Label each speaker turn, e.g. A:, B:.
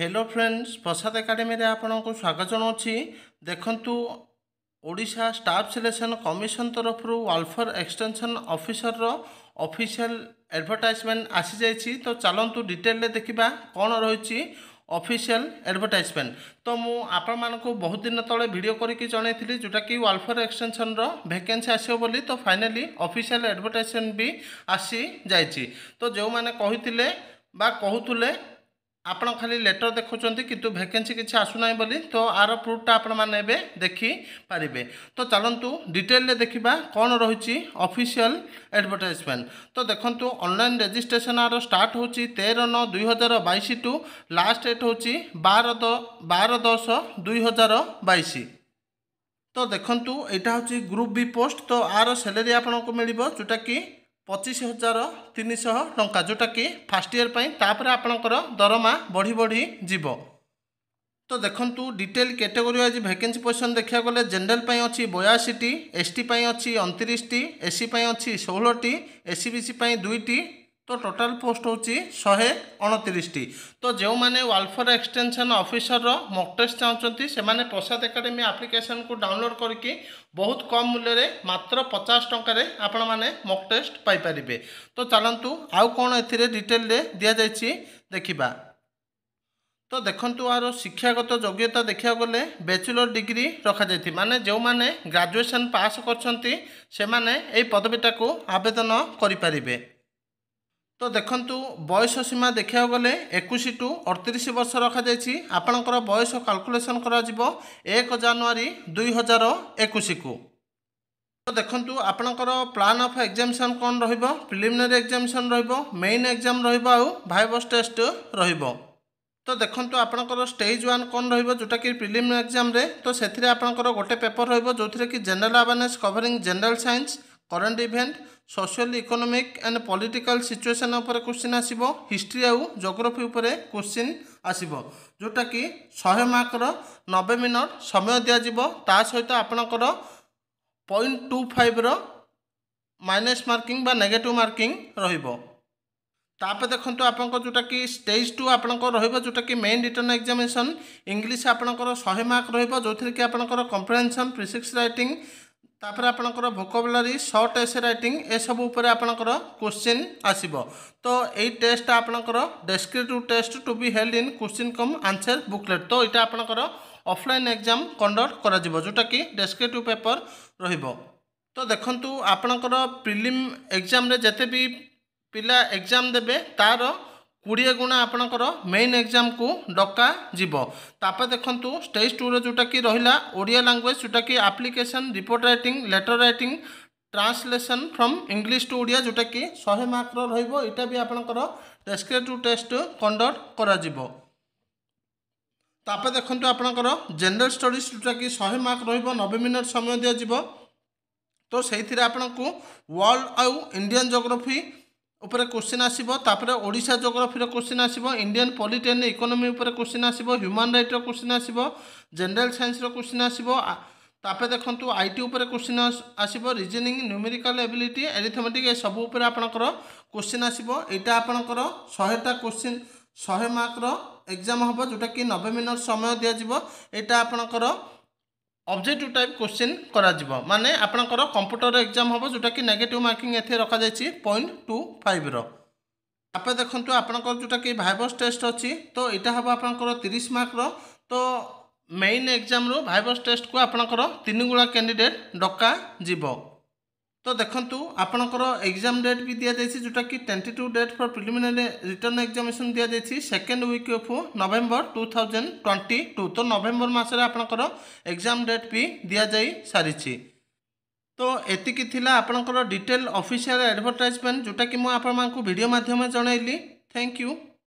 A: hello friends ପ୍ରସାଦ ଏକାଡେମୀରେ ଆପଣଙ୍କୁ ସ୍ୱାଗତ ଜଣାଉଛି ଦେଖନ୍ତୁ ଓଡ଼ିଶା ଷ୍ଟାଫ୍ ସିଲେକ୍ସନ୍ କମିଶନ୍ ତରଫରୁ ୱାଲଫେୟାର୍ ଏକ୍ସଟେନ୍ସନ୍ ଅଫିସରର ଅଫିସିଆଲ୍ ଆଡ଼ଭର୍ଟାଇଜମେଣ୍ଟ ଆସିଯାଇଛି ତ ଚାଲନ୍ତୁ ଡିଟେଲରେ ଦେଖିବା କ'ଣ ରହିଛି ଅଫିସିଆଲ୍ ଆଡ଼ଭର୍ଟାଇଜମେଣ୍ଟ ତ ମୁଁ ଆପଣମାନଙ୍କୁ ବହୁତ ଦିନ ତଳେ ଭିଡ଼ିଓ କରିକି ଜଣାଇଥିଲି ଯେଉଁଟାକି ୱାଲଫେୟାର୍ ଏକ୍ସଟେନ୍ସନ୍ର ଭେକେନ୍ସି ଆସିବ ବୋଲି ତ ଫାଇନାଲି ଅଫିସିଆଲ୍ ଆଡ଼ଭର୍ଟାଇଜମେଣ୍ଟ ବି ଆସିଯାଇଛି ତ ଯେଉଁମାନେ କହିଥିଲେ ବା କହୁଥିଲେ ଆପଣ ଖାଲି ଲେଟର୍ ଦେଖାଉଛନ୍ତି କିନ୍ତୁ ଭେକେନ୍ସି କିଛି ଆସୁନାହିଁ ବୋଲି ତ ଆର ପ୍ରୁଫ୍ଟା ଆପଣମାନେ ଏବେ ଦେଖିପାରିବେ ତ ଚାଲନ୍ତୁ ଡିଟେଲରେ ଦେଖିବା କ'ଣ ରହିଛି ଅଫିସିଆଲ୍ ଆଡ଼ଭର୍ଟାଇଜମେଣ୍ଟ ତ ଦେଖନ୍ତୁ ଅନଲାଇନ୍ ରେଜିଷ୍ଟ୍ରେସନ୍ ଆର ଷ୍ଟାର୍ଟ ହେଉଛି ତେର ନଅ ଦୁଇ ହଜାର ବାଇଶ ଟୁ ଲାଷ୍ଟ ଡେଟ୍ ହେଉଛି ବାର ଦ ବାର ଦଶ ଦୁଇ ହଜାର ବାଇଶ ତ ଦେଖନ୍ତୁ ଏଇଟା ହେଉଛି ଗ୍ରୁପ୍ ବି ପୋଷ୍ଟ ତ ଆର ସାଲେରୀ ଆପଣଙ୍କୁ ମିଳିବ ଯେଉଁଟାକି ପଚିଶ ହଜାର ତିନିଶହ ଟଙ୍କା ଯେଉଁଟାକି ଫାର୍ଷ୍ଟ ଇୟର୍ ପାଇଁ ତାପରେ ଆପଣଙ୍କର ଦରମା ବଢ଼ି ବଢ଼ି ଯିବ ତ ଦେଖନ୍ତୁ detail category wise vacancy position ଦେଖିବାକୁ ଗଲେ ଜେନେରାଲ୍ ପାଇଁ ଅଛି ବୟାଅଶୀଟି ଏସ୍ ଟି ପାଇଁ ଅଛି ଅଣତିରିଶଟି ଏସ୍ ସି ପାଇଁ ଅଛି ଷୋହଳଟି ଏସ୍ ସି ବି ସି ପାଇଁ ଦୁଇଟି তো ଟୋଟାଲ୍ ପୋଷ୍ଟ ହେଉଛି ଶହେ ଅଣତିରିଶଟି ତ ଯେଉଁମାନେ ୱାଲଫେୟାର ଏକ୍ସଟେନସନ୍ ଅଫିସରର ମକ୍ ଟେଷ୍ଟ ଚାହୁଁଛନ୍ତି ସେମାନେ ପ୍ରସାଦ ଏକାଡେମୀ ଆପ୍ଲିକେସନ୍କୁ ଡାଉନଲୋଡ଼୍ କରିକି ବହୁତ କମ୍ ମୂଲ୍ୟରେ ମାତ୍ର ପଚାଶ ଟଙ୍କାରେ ଆପଣମାନେ ମକ୍ ଟେଷ୍ଟ ପାଇପାରିବେ ତ ଚାଲନ୍ତୁ ଆଉ କ'ଣ ଏଥିରେ ଡିଟେଲରେ ଦିଆଯାଇଛି ଦେଖିବା ତ ଦେଖନ୍ତୁ ଆର ଶିକ୍ଷାଗତ ଯୋଗ୍ୟତା ଦେଖିବାକୁ ଗଲେ ବ୍ୟାଚୁଲର ଡିଗ୍ରୀ ରଖାଯାଇଛି ମାନେ ଯେଉଁମାନେ ଗ୍ରାଜୁଏସନ୍ ପାସ୍ କରିଛନ୍ତି ସେମାନେ ଏହି ପଦବୀଟାକୁ ଆବେଦନ କରିପାରିବେ তো দেখন্তু বয়স সীমা দেখা গেলে একুশ টু অড়তিশ বর্ষ রখাযাই আপনার বয়স কাল্কুলেসন করা এক জানুয়ারি দুই হাজার একুশকু তো দেখুন আপনার প্লান অফ এক্সামিশন কম রহব প্রিলিমিনারি এক্সামিশন রহব মেইন এক্সাম রহব আইবস টেস্ট রহব তো দেখুন আপনার স্টেজ ওয়ান কম রহব যেটা কি প্রিলিমিনারি এক্সামে তো সে আপনার গোটে পেপর রহব যে general awareness covering general science current event social economic and political situation উপৰি কুৱেশ্যন আচিব হিষ্ট্ৰি আৰু জগ্ৰফি উপৰি কুৱেশ্যন আচিব যোনটা কি শে মাৰ্কৰ নবে মিনিট সময় দিয়া যাব তাৰ সৈতে আপোনালোকৰ পইণ্ট টু ফাইভৰ মাইনাছ মাৰ্কিং বা নেগেটিভ মাৰ্কিং ৰহিব তাৰপৰা দেখোঁ আপোনালোকৰ যোনটা কি ষ্টেজ টু আপোনালোকৰ ৰ'ব যোনটা কি মেইন ৰিটৰ্ণ এক্সামিনেশ্যন ইংলিছ আপোনালোকৰ শহে মাৰ্ক ৰ'ব যোনখিনি কি আপোনালোকৰ কম্প্ৰেহেনশ্যন ফিজিক্স ৰাইটিং ତାପରେ ଆପଣଙ୍କର ଭୋକାବୁଲାରୀ ସର୍ଟ ଏସେ ରାଇଟିଂ ଏସବୁ ଉପରେ ଆପଣଙ୍କର କୋଶ୍ଚିନ୍ ଆସିବ ତ ଏଇ ଟେଷ୍ଟଟା ଆପଣଙ୍କର descriptive test to be held in question cum answer booklet ତ ଏଇଟା ଆପଣଙ୍କର ଅଫଲାଇନ୍ ଏକ୍ଜାମ୍ କଣ୍ଡକ୍ଟ କରାଯିବ ଯେଉଁଟାକି ଡେସ୍କ୍ରିପ୍ଟିଭ୍ ପେପର୍ ରହିବ ତ ଦେଖନ୍ତୁ ଆପଣଙ୍କର ପ୍ରିଲିମ୍ ଏକ୍ଜାମ୍ରେ ଯେତେ ବି ପିଲା ଏକ୍ଜାମ୍ ଦେବେ ତା'ର কোড়িয়ে গুণা আপনার মেইন এক্সাম কু ডকা যাব তাপরে দেখুন স্টেজ টুর যেটা কি রহিলা ওড়িয়া ল্যাঙ্গুয়েজ যেটা কি application report writing letter writing translation from English to Odia যেটা কি শহে মার্কর রহব এটা বি আপনার ডেসক্রিপটিভ টেস্ট কন্ডক্ট করা যাব তাপরে দেখুন আপনার জেনারেল স্টডিজ যেটা কি শহে মার্ক রহব নবে মিনিট সময় দিয়া যাব তো সেইথিরে আপনার ওয়ার্ল্ড আউ ইন্ডিয়ান জোগ্রাফি ଉପରେ କୋଶ୍ଚିନ୍ ଆସିବ ତାପରେ ଓଡ଼ିଶା ଜୋଗ୍ରାଫିର କୋଶ୍ଚିନ୍ ଆସିବ ଇଣ୍ଡିଆନ୍ ପଲିଟେକ୍ନିକ ଇକୋନୋମି ଉପରେ କୋଶ୍ଚିନ୍ ଆସିବ ହ୍ୟୁମାନ୍ ରାଇଟ୍ର କୋଶ୍ଚିନ୍ ଆସିବ ଜେନେରାଲ୍ ସାଇନ୍ସର କୋଶ୍ଚିନ୍ ଆସିବ ତାପରେ ଦେଖନ୍ତୁ ଆଇ ଟି ଉପରେ କୋଶ୍ଚିନ୍ ଆସିବ ରିଜନିଂ ନ୍ୟୁମେରିକାଲ୍ ଏବିଲିଟି ଏରିଥମେଟିକ୍ ଏସବୁ ଉପରେ ଆପଣଙ୍କର କୋଶ୍ଚିନ୍ ଆସିବ ଏଇଟା ଆପଣଙ୍କର ଶହେଟା କୋଶ୍ଚିନ୍ ଶହେ ମାର୍କର ଏକ୍ଜାମ୍ ହେବ ଯେଉଁଟାକି ନବେ ମିନିଟ୍ ସମୟ ଦିଆଯିବ ଏଇଟା ଆପଣଙ୍କର অবজেক্টিভ টাইপ কোশ্চিন করা মানে আপনার কম্পুটর এক্সাম হব যেটা কি নেগেটিভ মার্কিং এতে রখা যাই পয়েন্ট টু ফাইভর তাপরে দেখুন আপনার যেটা কি ভাইবস টেস্ট অছি তো এটা হব আপনার তিরিশ মার্কর তো মেইন এক্সাম্রু ভাইবস টেস্টকু আপনার তিন গুণা ক্যান্ডিডেট ডকা যাব ତ ଦେଖନ୍ତୁ ଆପଣଙ୍କର ଏକ୍ଜାମ୍ ଡେଟ୍ ବି ଦିଆଯାଇଛି ଯେଉଁଟାକି twenty two date for preliminary written examination ଦିଆଯାଇଛି second week of November two thousand twenty two ତ ନଭେମ୍ବର ମାସରେ ଆପଣଙ୍କର ଏକ୍ଜାମ୍ ଡେଟ୍ ବି ଦିଆଯାଇ ସାରିଛି ତ ଏତିକି ଥିଲା ଆପଣଙ୍କର ଡିଟେଲ୍ ଅଫିସିଆଲ୍ ଆଡ଼ଭର୍ଟାଇଜମେଣ୍ଟ ଯେଉଁଟାକି ମୁଁ ଆପଣମାନଙ୍କୁ ଭିଡ଼ିଓ ମାଧ୍ୟମରେ ଜଣାଇଲି ଥ୍ୟାଙ୍କ ୟୁ